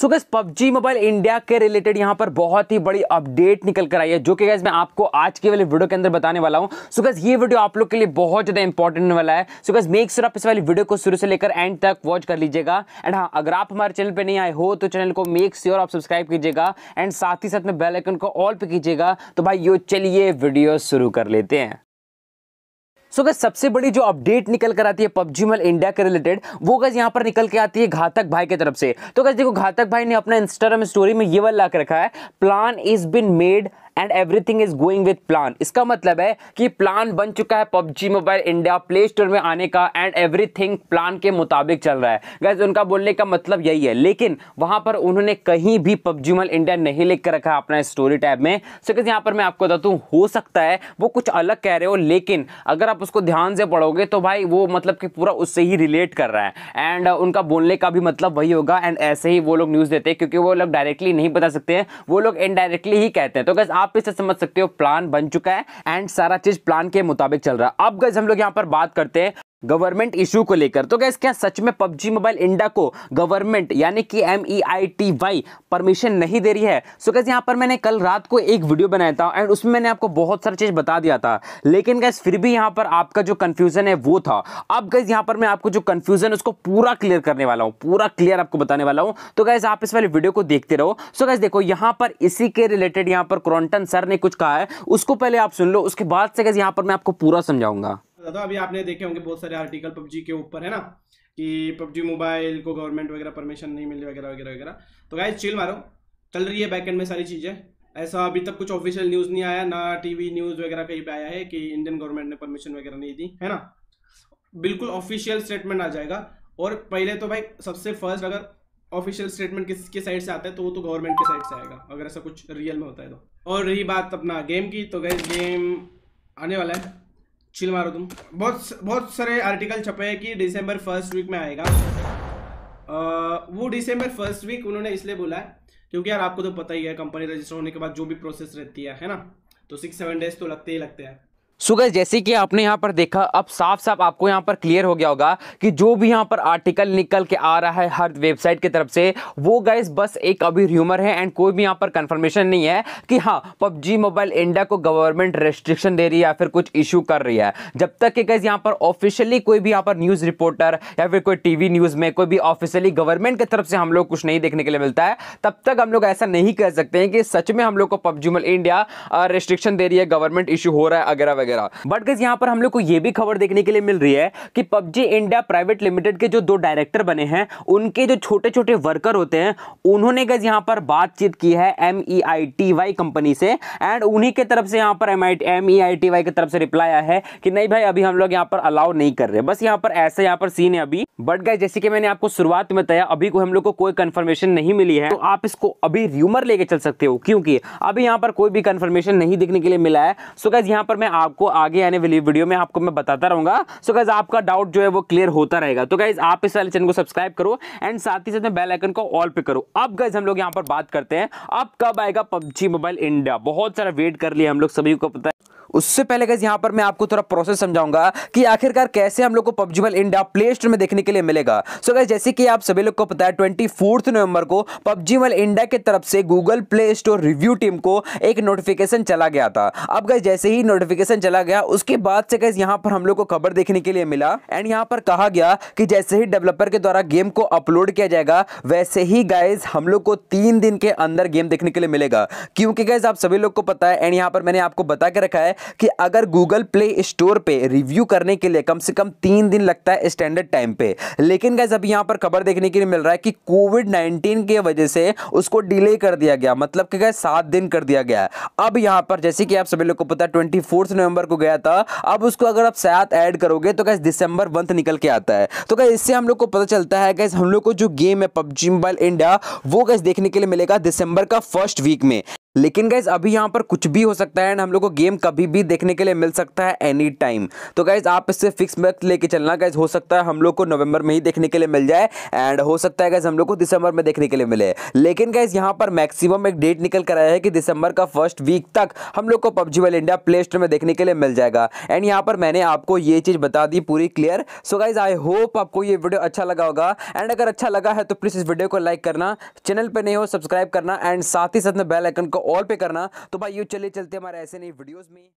सो guys PUBG mobile India के related यहाँ पर बहुत ही बड़ी अपडेट निकल कर आई है जो कि गैस मैं आपको आज के वाले वीडियो के अंदर बताने वाला हूँ सो गैस ये वीडियो आप लोग के लिए बहुत ज़्यादा इंपॉर्टेंट वाला है सो गैस मेक श्योर आप इस वाली वीडियो को शुरू से लेकर एंड तक वॉच कर लीजिएगा एंड हाँ अगर आप हमारे चैनल पर नहीं आए हो तो चैनल को मेक श्योर आप सब्सक्राइब कीजिएगा एंड साथ ही साथ में बेलाइकन को ऑल पे कीजिएगा तो भाई यो चलिए वीडियो शुरू कर लेते हैं सो so, सबसे बड़ी जो अपडेट निकल कर आती है पबजी मल इंडिया के रिलेटेड वो गज यहाँ पर निकल के आती है घातक भाई की तरफ से तो गज देखो घातक भाई ने अपना इंस्टाग्राम स्टोरी में ये वाला ला रखा है plan is been made and everything is going with plan इसका मतलब है कि प्लान बन चुका है PUBG mobile India play store में आने का एंड एवरीथिंग प्लान के मुताबिक चल रहा है गैस उनका बोलने का मतलब यही है लेकिन वहाँ पर उन्होंने कहीं भी पबजी मोबाइल इंडिया नहीं लिख कर रखा है अपना स्टोरी टैब में सो so, यहाँ पर मैं आपको बता दूँ हो सकता है वो कुछ अलग कह रहे हो लेकिन अगर आप उसको ध्यान से पढ़ोगे तो भाई वो मतलब कि पूरा उससे ही रिलेट कर रहा है एंड उनका बोलने का भी मतलब वही होगा एंड ऐसे ही वो लोग न्यूज़ देते हैं क्योंकि वो लोग डायरेक्टली नहीं बता सकते हैं वो लोग इनडायरेक्टली ही कहते हैं तो गैस आप आप इसे समझ सकते हो प्लान बन चुका है एंड सारा चीज प्लान के मुताबिक चल रहा है अब गज हम लोग यहाँ पर बात करते हैं गवर्नमेंट इशू को लेकर तो गैस क्या सच में पबजी मोबाइल इंडिया को गवर्नमेंट यानी कि M E I T Y permission नहीं दे रही है सो गैस यहाँ पर मैंने कल रात को एक वीडियो बनाया था एंड उसमें मैंने आपको बहुत सारी चीज़ बता दिया था लेकिन गैस फिर भी यहाँ पर आपका जो कन्फ्यूज़न है वो था अब गैस यहाँ पर मैं आपको जो कन्फ्यूज़न है उसको पूरा क्लियर करने वाला हूँ पूरा क्लियर आपको बताने वाला हूँ तो गैस आप इस वाले वीडियो को देखते रहो सो गैस देखो यहाँ पर इसी के रिलेटेड यहाँ पर क्रॉन्टन सर ने कुछ कहा है उसको पहले आप सुन लो उसके बाद से गैस यहाँ पर मैं आपको पूरा समझाऊंगा था तो अभी आपने देखे होंगे बहुत सारे आर्टिकल पबजी के ऊपर है ना कि पबजी मोबाइल को गवर्नमेंट वगैरह परमिशन नहीं मिली वगैरह वगैरह वगैरह तो गाइज चिल मारो चल रही है बैकेंड में सारी चीज़ें ऐसा अभी तक कुछ ऑफिशियल न्यूज़ नहीं आया ना टीवी न्यूज़ वगैरह कहीं पे आया है कि इंडियन गवर्नमेंट ने परमिशन वगैरह नहीं दी है ना बिल्कुल ऑफिशियल स्टेटमेंट आ जाएगा और पहले तो भाई सबसे फर्स्ट अगर ऑफिशियल स्टेटमेंट किसके साइड से आता है तो वो तो गवर्नमेंट के साइड से आएगा अगर ऐसा कुछ रियल में होता है तो और रही बात अपना गेम की तो गई गेम आने वाला है चिल मारो तुम बहुत बहुत सारे आर्टिकल छपे हैं कि दिसंबर फर्स्ट वीक में आएगा आ, वो दिसंबर फर्स्ट वीक उन्होंने इसलिए बोला है क्योंकि यार आपको तो पता ही है कंपनी रजिस्टर होने के बाद जो भी प्रोसेस रहती है है ना तो सिक्स सेवन डेज तो लगते ही लगते हैं सो जैसे कि आपने यहाँ पर देखा अब साफ साफ आपको यहाँ पर क्लियर हो गया होगा कि जो भी यहाँ पर आर्टिकल निकल के आ रहा है हर वेबसाइट की तरफ से वो गैस बस एक अभी र्यूमर है एंड कोई भी यहाँ पर कंफर्मेशन नहीं है कि हाँ पबजी मोबाइल इंडिया को गवर्नमेंट रेस्ट्रिक्शन दे रही है या फिर कुछ इशू कर रही है जब तक कि गैस यहाँ पर ऑफिशियली कोई भी यहाँ पर न्यूज़ रिपोर्टर या फिर कोई टी न्यूज़ में कोई भी ऑफिशियली गवर्नमेंट की तरफ से हम लोग कुछ नहीं देखने के लिए मिलता है तब तक हम लोग ऐसा नहीं कह सकते हैं कि सच में हम लोग को पबजी मोबाइल इंडिया रेस्ट्रिक्शन दे रही है गवर्नमेंट इशू हो रहा है अगर वगैरह बट गज यहाँ पर हम लोग को ये भी खबर देखने के लिए मिल रही है कि पबजी इंडिया प्राइवेट लिमिटेड के जो दो डायरेक्टर बने हैं उनके जो छोटे छोटे वर्कर होते हैं उन्होंने गज यहाँ पर बातचीत की है M E I T Y company से एंड उन्हीं के तरफ से यहाँ पर M I M E I T Y की तरफ से रिप्लाई आया है कि नहीं भाई अभी हम लोग यहाँ पर अलाउ नहीं कर रहे बस यहाँ पर ऐसे यहाँ पर सीन है अभी बट गए जैसे कि मैंने आपको शुरुआत में बताया अभी को हम लोग को कोई कंफर्मेशन नहीं मिली है तो आप इसको अभी र्यूमर लेके चल सकते हो क्योंकि अभी यहाँ पर कोई भी कंफर्मेशन नहीं देखने के लिए मिला है सो गाइज यहाँ पर मैं आपको आगे आने वाली वीडियो में आपको मैं बताता रहूंगा सो गाइज आपका डाउट जो है वो क्लियर होता रहेगा तो गाइज आप इस वाले चैनल को सब्सक्राइब करो एंड साथ ही साथ में बेल आइकन को ऑल पे करो अब गाइज हम लोग यहाँ पर बात करते हैं अब कब आएगा पबजी मोबाइल इंडिया बहुत सारा वेट कर लिया हम लोग सभी को पता है उससे पहले गैस यहाँ पर मैं आपको थोड़ा प्रोसेस समझाऊंगा कि आखिरकार कैसे हम लोग को PUBG mobile India play store में देखने के लिए मिलेगा सो so गैस जैसे कि आप सभी लोग को पता है ट्वेंटी नवंबर को पबजी मोबाइल इंडिया की तरफ से Google play store review team को एक नोटिफिकेशन चला गया था अब गैस जैसे ही नोटिफिकेशन चला गया उसके बाद से गैस यहाँ पर हम लोग को खबर देखने के लिए मिला एंड यहाँ पर कहा गया कि जैसे ही डेवलपर के द्वारा गेम को अपलोड किया जाएगा वैसे ही गाइज हम लोग को तीन दिन के अंदर गेम देखने के लिए मिलेगा क्योंकि गाइज आप सभी लोग को पता है एंड यहाँ पर मैंने आपको बता के रखा है कि अगर गूगल प्ले स्टोर पे रिव्यू करने के लिए कम से कम तीन दिन लगता है स्टैंडर्ड टाइम पे लेकिन गैस अभी यहाँ पर खबर देखने के लिए मिल रहा है कि कोविड नाइन्टीन की वजह से उसको डिले कर दिया गया मतलब कि गैस सात दिन कर दिया गया अब यहाँ पर जैसे कि आप सभी लोग को पता है ट्वेंटी नवंबर को गया था अब उसको अगर आप सात ऐड करोगे तो गैस दिसंबर मंथ निकल के आता है तो गैस इससे हम लोग को पता चलता है गैस हम लोग को जो गेम है पबजी मोबाइल इंडिया वो गैस देखने के लिए मिलेगा दिसंबर का फर्स्ट वीक में लेकिन गाइज अभी यहाँ पर कुछ भी हो सकता है एंड हम लोग को गेम कभी भी देखने के लिए मिल सकता है एनी टाइम तो गाइज आप इससे फिक्स मत लेके चलना गाइज हो सकता है हम लोग को नवंबर में ही देखने के लिए मिल जाए एंड हो सकता है गाइज हम लोग को दिसंबर में देखने के लिए मिले लेकिन गाइज यहाँ पर मैक्सिमम एक डेट निकल कर आया है कि दिसंबर का फर्स्ट वीक तक हम लोग को पबजी वाले इंडिया प्ले स्टोर में देखने के लिए मिल जाएगा एंड यहाँ पर मैंने आपको ये चीज़ बता दी पूरी clear so guys I hope आपको ये वीडियो अच्छा लगा होगा एंड अगर अच्छा लगा है तो प्लीज़ इस वीडियो को लाइक करना चैनल पर नहीं हो सब्सक्राइब करना एंड साथ ही साथ में बेलाइकन को ऑल पे करना तो भाई यू चले चलते हमारे ऐसे नहीं वीडियोज़ में